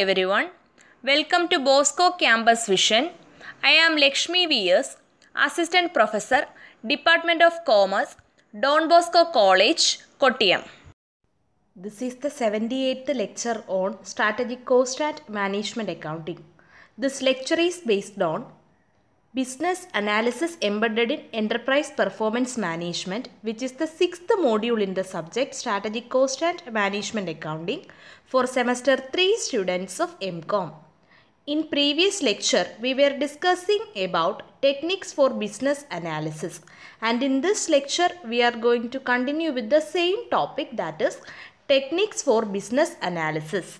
everyone. Welcome to Bosco Campus Vision. I am Lakshmi V.S., Assistant Professor, Department of Commerce, Don Bosco College, Kottayam. This is the 78th lecture on Strategic Cost and Management Accounting. This lecture is based on Business Analysis Embedded in Enterprise Performance Management, which is the sixth module in the subject Strategic Cost and Management Accounting for semester 3 students of MCOM. In previous lecture, we were discussing about techniques for business analysis. And in this lecture, we are going to continue with the same topic that is techniques for business analysis.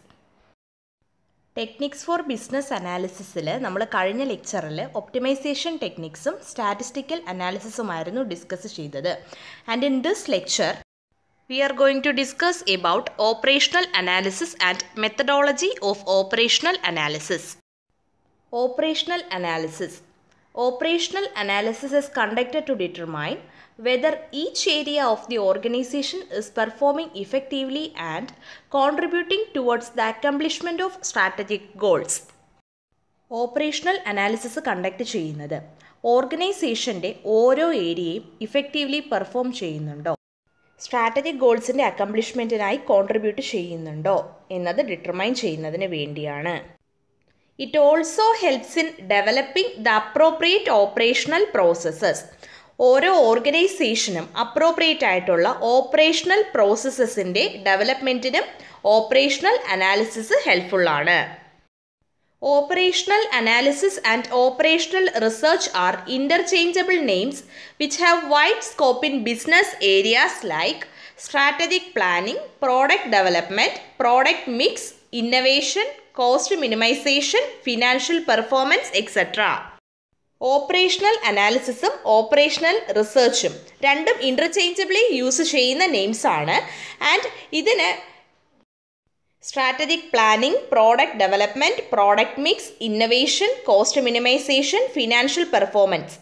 Techniques for business അനാലിസിസിൽ നമ്മൾ കഴിഞ്ഞ ലെക്ചറിൽ optimization ടെക്നിക്സും statistical അനാലിസിസുമായിരുന്നു discuss ചെയ്തത് and in this lecture we are going to discuss about operational analysis and methodology of operational analysis operational analysis operational analysis is conducted to determine whether each area of the organization is performing effectively and contributing towards the accomplishment of strategic goals. Operational analysis conduct ചെയ്യുന്നത് ഓർഗനൈസേഷൻ്റെ ഓരോ ഏരിയയും effectively perform ചെയ്യുന്നുണ്ടോ strategic ഗോൾസിൻ്റെ അക്കംപ്ലിഷ്മെൻറ്റിനായി contribute ചെയ്യുന്നുണ്ടോ എന്നത് determine ചെയ്യുന്നതിന് വേണ്ടിയാണ് it also helps in developing the appropriate operational processes ഓരോ ഓർഗനൈസേഷനും അപ്രോപ്രിയേറ്റ് ആയിട്ടുള്ള ഓപ്പറേഷണൽ പ്രോസസ്സസിൻ്റെ ഡെവലപ്മെൻറ്റിനും ഓപ്പറേഷണൽ അനാലിസിസ് ഹെൽപ്ഫുള്ളാണ് operational analysis and operational research are interchangeable names which have wide scope in business areas like strategic planning product development product mix innovation cost minimization financial performance etcetera operational അനാലിസിസും operational റിസർച്ചും രണ്ടും ഇൻ്റർചേഞ്ചബിളി use ചെയ്യുന്ന names ആണ് and ഇതിന് strategic planning product development product mix innovation cost minimization financial performance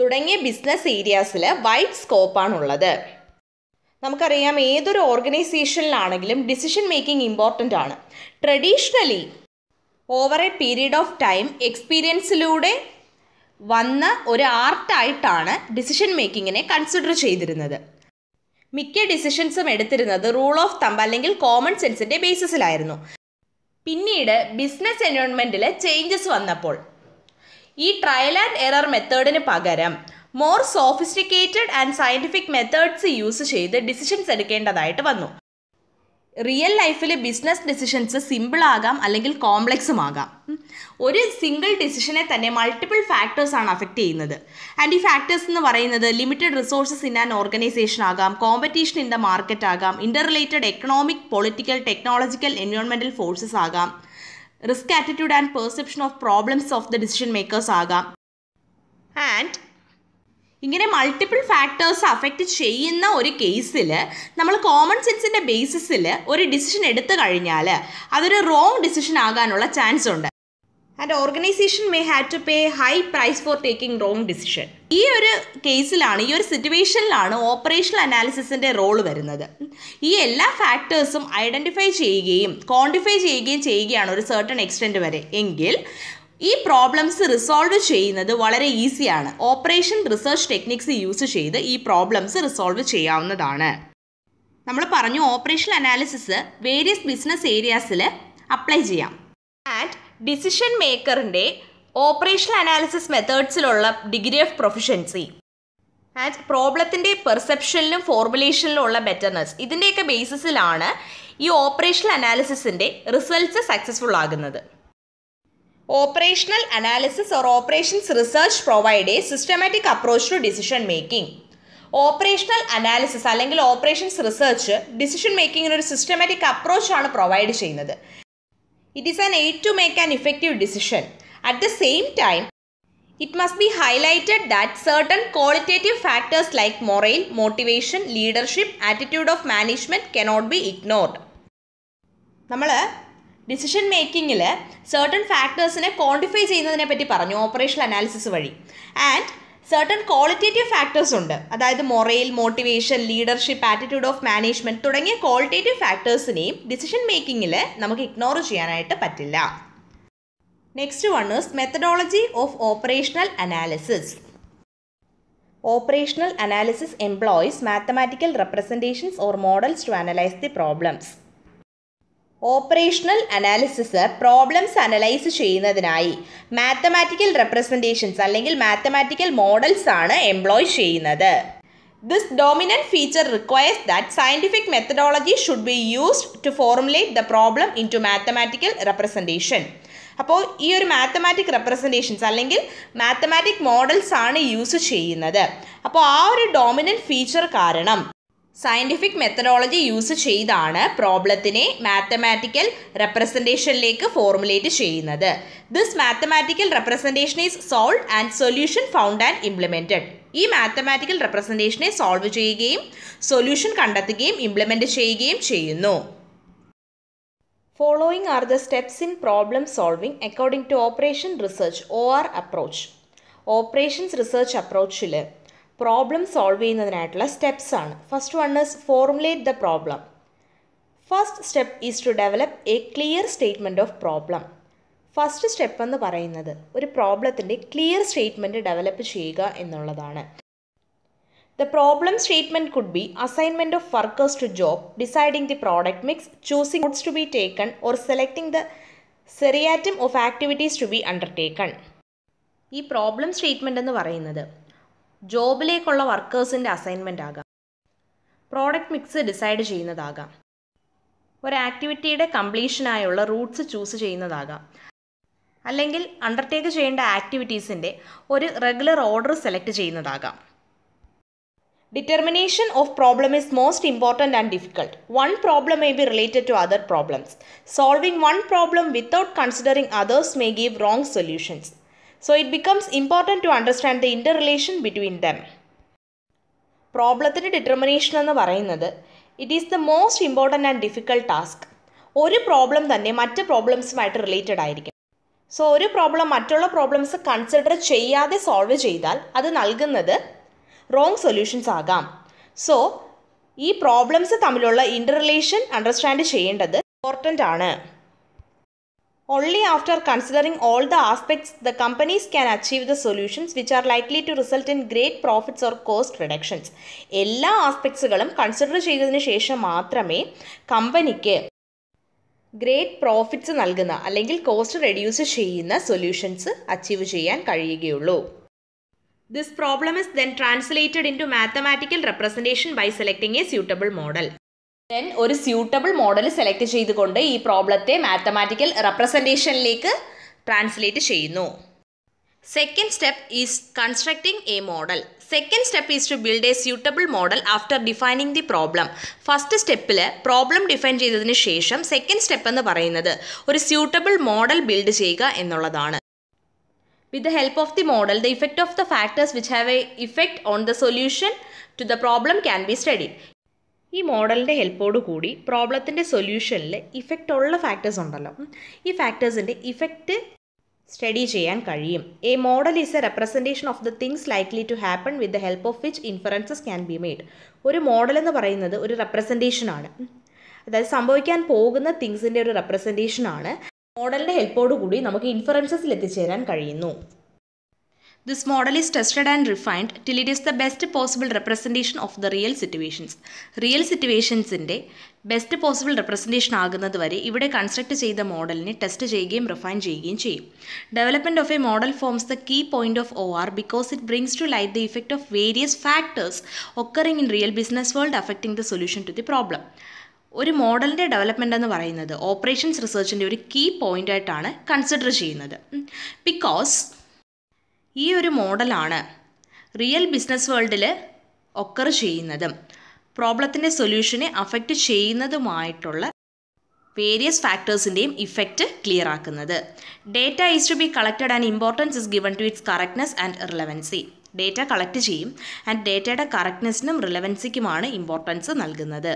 തുടങ്ങിയ business ഏരിയാസിൽ wide സ്കോപ്പാണുള്ളത് നമുക്കറിയാം ഏതൊരു ഓർഗനൈസേഷനിലാണെങ്കിലും ഡിസിഷൻ മേക്കിംഗ് ഇമ്പോർട്ടൻ്റ് ആണ് traditionally over a period of time എക്സ്പീരിയൻസിലൂടെ വന്ന ഒരു ആർട്ടായിട്ടാണ് ഡിസിഷൻ മേക്കിങ്ങിനെ കൺസിഡർ ചെയ്തിരുന്നത് മിക്ക ഡിസിഷൻസും എടുത്തിരുന്നത് റൂൾ ഓഫ് തമ്പ് അല്ലെങ്കിൽ കോമൺ സെൻസിൻ്റെ ബേസിസിലായിരുന്നു പിന്നീട് ബിസിനസ് എൻവയോൺമെൻറ്റിൽ ചേഞ്ചസ് വന്നപ്പോൾ ഈ ട്രയൽ ആൻഡ് എറർ മെത്തേഡിന് പകരം more sophisticated and scientific methods use ചെയ്ത് ഡിസിഷൻസ് എടുക്കേണ്ടതായിട്ട് വന്നു റിയൽ ലൈഫിൽ ബിസിനസ് ഡെസിഷൻസ് സിമ്പിളാകാം അല്ലെങ്കിൽ കോംപ്ലെക്സും ആകാം ഒരു സിംഗിൾ ഡെസിഷനെ തന്നെ മൾട്ടിപ്പിൾ ഫാക്ടേഴ്സാണ് അഫക്റ്റ് ചെയ്യുന്നത് ആൻഡ് ഈ ഫാക്ടേഴ്സ് എന്ന് പറയുന്നത് limited resources in an organisation ആകാം കോമ്പറ്റീഷൻ ഇൻ ദ മാർക്കറ്റ് ആകാം inter related economic political technological environmental forces ആകാം risk attitude and perception of problems of the decision makers ആകാം ആൻഡ് ഇങ്ങനെ മൾട്ടിപ്പിൾ ഫാക്ടേഴ്സ് അഫക്റ്റ് ചെയ്യുന്ന ഒരു കേസിൽ നമ്മൾ കോമൺ സെൻസിൻ്റെ ബേസിസിൽ ഒരു ഡിസിഷൻ എടുത്തു കഴിഞ്ഞാൽ അതൊരു റോങ് ഡിസിഷൻ ആകാനുള്ള ചാൻസ് ഉണ്ട് and organisation may have to pay high price for taking wrong decision ഈ ഒരു കേസിലാണ് ഈ ഒരു സിറ്റുവേഷനിലാണ് ഓപ്പറേഷണൽ അനാലിസിസിൻ്റെ റോൾ വരുന്നത് ഈ എല്ലാ ഫാക്ടേഴ്സും ഐഡൻറ്റിഫൈ ചെയ്യുകയും ക്വാണ്ടിഫൈ ചെയ്യുകയും ചെയ്യുകയാണ് ഒരു സർട്ടൺ എക്സ്റ്റെൻറ്റ് വരെ എങ്കിൽ ഈ പ്രോബ്ലംസ് റിസോൾവ് ചെയ്യുന്നത് വളരെ ഈസിയാണ് ഓപ്പറേഷൻ റിസർച്ച് ടെക്നിക്സ് യൂസ് ചെയ്ത് ഈ പ്രോബ്ലംസ് റിസോൾവ് ചെയ്യാവുന്നതാണ് നമ്മൾ പറഞ്ഞു ഓപ്പറേഷൻ അനാലിസിസ് വേരിയസ് ബിസിനസ് ഏരിയാസിൽ അപ്ലൈ ചെയ്യാം ആൻഡ് ഡിസിഷൻ മേക്കറിൻ്റെ ഓപ്പറേഷൻ അനാലിസിസ് മെത്തേഡ്സിലുള്ള ഡിഗ്രി ഓഫ് പ്രൊഫിഷ്യൻസി ആൻഡ് പ്രോബ്ലത്തിൻ്റെ പെർസെപ്ഷനിലും ഫോർമുലേഷനിലും ഉള്ള ബെറ്റർനെസ് ഇതിൻ്റെയൊക്കെ ബേസിസിലാണ് ഈ ഓപ്പറേഷൻ അനാലിസിസിൻ്റെ റിസൾട്ട്സ് സക്സസ്ഫുൾ ആകുന്നത് operational analysis or operations research provide a systematic approach to decision making operational analysis അല്ലെങ്കിൽ ഓപ്പറേഷൻസ് റിസർച്ച് ഡിസിഷൻ മേക്കിംഗിന് ഒരു സിസ്റ്റമാറ്റിക് അപ്രോച്ച് ആണ് പ്രൊവൈഡ് ചെയ്യുന്നത് it is an aid to make an effective decision at the same time it must be highlighted that certain qualitative factors like morale motivation leadership attitude of management cannot be ignored നമ്മൾ decision മേക്കിങ്ങിൽ certain ഫാക്ടേഴ്സിനെ quantify ചെയ്യുന്നതിനെ പറ്റി പറഞ്ഞു operational analysis വഴി and certain qualitative factors ഉണ്ട് അതായത് morale motivation leadership attitude of management തുടങ്ങിയ ക്വാളിറ്റേറ്റീവ് ഫാക്ടേഴ്സിനെയും ഡിസിഷൻ മേക്കിങ്ങിൽ നമുക്ക് ഇഗ്നോർ ചെയ്യാനായിട്ട് പറ്റില്ല next one is methodology of operational analysis operational analysis employs mathematical representations or models to analyse the problems operational analysis problems analyse ചെയ്യുന്നതിനായി mathematical representations അല്ലെങ്കിൽ mathematical models ആണ് employ ചെയ്യുന്നത് this dominant feature requires that scientific methodology should be used to formulate the problem into mathematical representation അപ്പോൾ ഈ ഒരു mathematic representations അല്ലെങ്കിൽ mathematic models ആണ് use ചെയ്യുന്നത് അപ്പോൾ ആ ഒരു ഡോമിനൻറ്റ് ഫീച്ചർ കാരണം സയൻറ്റിഫിക് മെത്തഡോളജി യൂസ് ചെയ്താണ് പ്രോബ്ലത്തിനെ മാത്തമാറ്റിക്കൽ റെപ്രസെൻറ്റേഷനിലേക്ക് ഫോർമുലേറ്റ് ചെയ്യുന്നത് this mathematical representation is solve and solution found and implemented ഈ മാത്തമാറ്റിക്കൽ റെപ്രസെൻറ്റേഷനെ സോൾവ് ചെയ്യുകയും സൊല്യൂഷൻ കണ്ടെത്തുകയും ഇംപ്ലിമെൻ്റ് ചെയ്യുകയും ചെയ്യുന്നു following are the steps in problem solving according to operation research O R approach operations research അപ്രോച്ചിൽ problem solve ചെയ്യുന്നതിനായിട്ടുള്ള steps ആണ് first one is formulate the problem first step is to develop a clear statement of problem first step എന്ന് പറയുന്നത് ഒരു പ്രോബ്ലത്തിൻ്റെ clear statement develop ചെയ്യുക എന്നുള്ളതാണ് the problem statement could be assignment of workers to job deciding the product mix choosing goods to be taken or selecting the seriatim of activities to be undertaken ഈ problem statement എന്ന് പറയുന്നത് ജോബിലേക്കുള്ള വർക്കേഴ്സിൻ്റെ assignment ആകാം product mix decide ചെയ്യുന്നതാകാം ഒരു ആക്ടിവിറ്റിയുടെ കംപ്ലീഷനായുള്ള Roots choose ചെയ്യുന്നതാകാം അല്ലെങ്കിൽ അണ്ടർടേക്ക് ചെയ്യേണ്ട ആക്ടിവിറ്റീസിൻ്റെ ഒരു റെഗുലർ ഓർഡർ സെലക്ട് ചെയ്യുന്നതാകാം determination of problem is most important and difficult one problem may be related to other problems solving one problem without considering others may give wrong solutions so it becomes important to understand understand interrelation between them പ്രോബ്ലത്തിൻ്റെ determination എന്ന് പറയുന്നത് it is the most important and difficult task ഒരു problem തന്നെ മറ്റ് പ്രോബ്ലംസുമായിട്ട് related ആയിരിക്കും so ഒരു problem മറ്റുള്ള പ്രോബ്ലംസ് കൺസിഡർ ചെയ്യാതെ സോൾവ് ചെയ്താൽ അത് നൽകുന്നത് റോങ് സൊല്യൂഷൻസ് ആകാം സോ ഈ പ്രോബ്ലംസ് തമ്മിലുള്ള ഇൻ്റർ റിലേഷൻ അണ്ടർസ്റ്റാൻഡ് ചെയ്യേണ്ടത് ഇമ്പോർട്ടൻ്റ് ആണ് Only after considering all the aspects, the companies can achieve the solutions which are likely to result in great profits or cost reductions എല്ലാ ആസ്പെക്ട്സുകളും consider ചെയ്തതിന് ശേഷം മാത്രമേ കമ്പനിക്ക് ഗ്രേറ്റ് പ്രോഫിറ്റ്സ് നൽകുന്ന അല്ലെങ്കിൽ കോസ്റ്റ് റെഡ്യൂസ് ചെയ്യുന്ന സൊല്യൂഷൻസ് അച്ചീവ് ചെയ്യാൻ കഴിയുകയുള്ളൂ this problem is then translated into mathematical representation by selecting a suitable model then ഒരു സ്യൂട്ടബിൾ മോഡൽ സെലക്ട് ചെയ്തുകൊണ്ട് ഈ പ്രോബ്ലത്തെ മാത്തമാറ്റിക്കൽ റെപ്രസെൻറ്റേഷനിലേക്ക് ട്രാൻസ്ലേറ്റ് ചെയ്യുന്നു second step is constructing a model second step is to build a suitable model after defining the problem first സ്റ്റെപ്പിൽ problem define ചെയ്തതിന് ശേഷം second step എന്ന് പറയുന്നത് ഒരു സ്യൂട്ടബിൾ മോഡൽ ബിൽഡ് ചെയ്യുക എന്നുള്ളതാണ് with the help of the model the effect of the factors which have a effect on the solution to the problem can be study ഈ മോഡലിൻ്റെ ഹെൽപ്പോട് കൂടി പ്രോബ്ലത്തിൻ്റെ സൊല്യൂഷനിൽ ഇഫക്റ്റ് ഉള്ള ഫാക്ടേഴ്സ് ഉണ്ടല്ലോ ഈ ഫാക്ടേഴ്സിൻ്റെ ഇഫക്റ്റ് സ്റ്റഡി ചെയ്യാൻ കഴിയും a model is a representation of the things likely to happen with the help of which inferences can be made ഒരു മോഡൽ എന്ന് പറയുന്നത് ഒരു റെപ്രസെൻറ്റേഷനാണ് അതായത് സംഭവിക്കാൻ പോകുന്ന തിങ്സിൻ്റെ ഒരു റെപ്രസെൻറ്റേഷനാണ് മോഡലിൻ്റെ ഹെൽപ്പോട് കൂടി നമുക്ക് ഇൻഫറൻസസിൽ എത്തിച്ചേരാൻ കഴിയുന്നു this model is tested and refined till it is the best possible representation of the real situations real സിറ്റുവേഷൻസിൻ്റെ ബെസ്റ്റ് പോസിബിൾ റെപ്രസെൻറ്റേഷൻ ആകുന്നത് വരെ ഇവിടെ കൺസ്ട്രക്ട് ചെയ്ത മോഡലിനെ ടെസ്റ്റ് ചെയ്യുകയും റിഫൈൻ ചെയ്യുകയും ചെയ്യും development of a model forms the key point of O R because it brings to light the effect of various factors occurring in real business world affecting the solution to the problem ഒരു മോഡലിൻ്റെ development എന്ന് പറയുന്നത് operations റിസർച്ചിൻ്റെ ഒരു key point ആയിട്ടാണ് consider ചെയ്യുന്നത് because ഈ ഒരു മോഡലാണ് റിയൽ ബിസിനസ് വേൾഡിൽ ഒക്കർ ചെയ്യുന്നതും പ്രോബ്ലത്തിൻ്റെ സൊല്യൂഷനെ അഫക്റ്റ് ചെയ്യുന്നതുമായിട്ടുള്ള വേരിയസ് ഫാക്ടേഴ്സിൻ്റെയും ഇഫക്റ്റ് ക്ലിയർ ആക്കുന്നത് data is to B collected and importance is given to its correctness and relevancy data collect ചെയ്യും ആൻഡ് ഡേറ്റയുടെ കറക്റ്റ്നെസ്സിനും റിലവൻസിക്കുമാണ് ഇമ്പോർട്ടൻസ് നൽകുന്നത്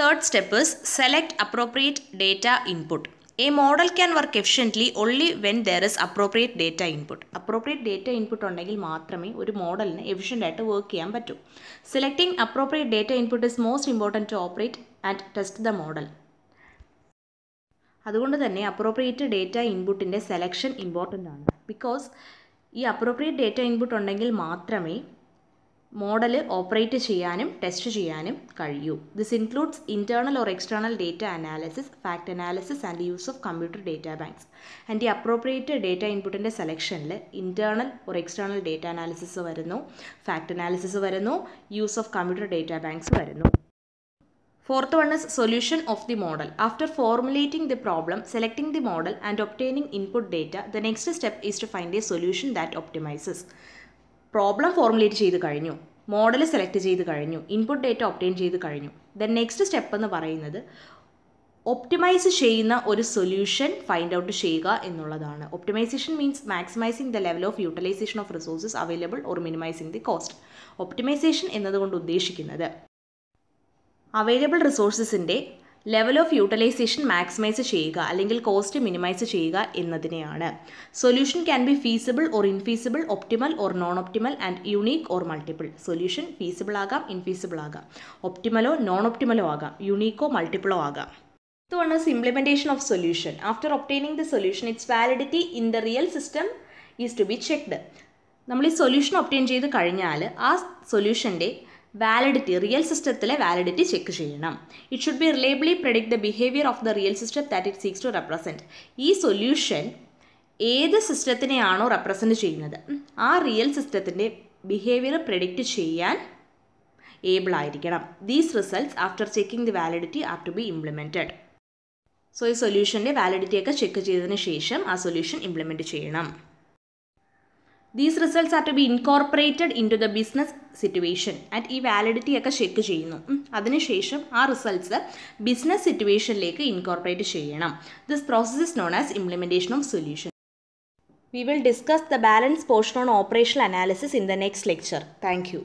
third step is select appropriate data input a model can work efficiently only when there is appropriate data input. Appropriate data input ഉണ്ടെങ്കിൽ മാത്രമേ ഒരു മോഡലിന് efficient ആയിട്ട് വർക്ക് ചെയ്യാൻ പറ്റൂ selecting appropriate data input is most important to operate and test the model അതുകൊണ്ട് തന്നെ appropriate data ഇൻപുട്ടിൻ്റെ സെലക്ഷൻ ഇമ്പോർട്ടൻ്റ് ആണ് ബിക്കോസ് ഈ അപ്രോപ്രിയേറ്റ് ഡേറ്റ ഇൻപുട്ട് ഉണ്ടെങ്കിൽ മാത്രമേ മോഡൽ ഓപ്പറേറ്റ് ചെയ്യാനും ടെസ്റ്റ് ചെയ്യാനും കഴിയൂ this includes internal or external data analysis fact analysis and use of computer data banks and ഈ അപ്രോപ്രിയേറ്റ് ഡേറ്റ ഇൻപുട്ടിൻ്റെ സെലക്ഷനിൽ internal or external data analysis വരുന്നു ഫാക്ട് അനാലിസിസ് വരുന്നു use of computer data banks വരുന്നു fourth one is solution of the model after formulating the problem selecting the model and obtaining input data the next step is to find a solution that optimises problem formulate ചെയ്ത് കഴിഞ്ഞു model select ചെയ്ത് കഴിഞ്ഞു input data obtain ചെയ്ത് കഴിഞ്ഞു then next step എന്ന് പറയുന്നത് optimise ചെയ്യുന്ന ഒരു സൊല്യൂഷൻ ഫൈൻഡ് ഔട്ട് ചെയ്യുക എന്നുള്ളതാണ് optimisation means maximising the level of utilisation of resources available or minimising the cost optimisation എന്നതുകൊണ്ട് ഉദ്ദേശിക്കുന്നത് അവൈലബിൾ റിസോഴ്സസിൻ്റെ ലെവൽ ഓഫ് യൂട്ടിലൈസേഷൻ മാക്സിമൈസ് ചെയ്യുക അല്ലെങ്കിൽ കോസ്റ്റ് മിനിമൈസ് ചെയ്യുക എന്നതിനെയാണ് solution can be feasible or infeasible optimal or non optimal and unique or multiple solution feasible ആകാം infeasible ആകാം ഒപ്റ്റിമലോ നോൺ ഒപ്റ്റിമലോ ആകാം യുണീക്കോ മൾട്ടിപ്പിളോ ആകാം ഇത് one implementation of solution after obtaining the solution its validity in the real system is to be checked നമ്മൾ ഈ സൊല്യൂഷൻ ഒപ്റ്റെയിൻ ചെയ്ത് കഴിഞ്ഞാൽ ആ സൊല്യൂഷൻ്റെ വാലിഡിറ്റി റിയൽ സിസ്റ്റത്തിലെ വാലിഡിറ്റി ചെക്ക് ചെയ്യണം it should be reliably predict the behaviour of the real system that it seeks to represent ഈ solution ഏത് സിസ്റ്റത്തിനെയാണോ റെപ്രസെൻറ്റ് ചെയ്യുന്നത് ആ റിയൽ സിസ്റ്റത്തിൻ്റെ ബിഹേവിയർ പ്രഡിക്റ്റ് ചെയ്യാൻ ഏബിൾ ആയിരിക്കണം these results after checking the validity are to be implemented so ഈ സൊല്യൂഷൻ്റെ വാലിഡിറ്റിയൊക്കെ ചെക്ക് ചെയ്തതിന് ശേഷം ആ സൊല്യൂഷൻ ഇംപ്ലിമെൻറ്റ് ചെയ്യണം these results are to be incorporated into the business situation and ഈ വാലിഡിറ്റി ഒക്കെ ചെക്ക് ചെയ്യുന്നു അതിനുശേഷം ആ റിസൾട്ട്സ് ബിസിനസ് സിറ്റുവേഷനിലേക്ക് ഇൻകോർപ്പറേറ്റ് ചെയ്യണം this process is known as implementation of solution we will discuss the balance portion on operational analysis in the next lecture thank U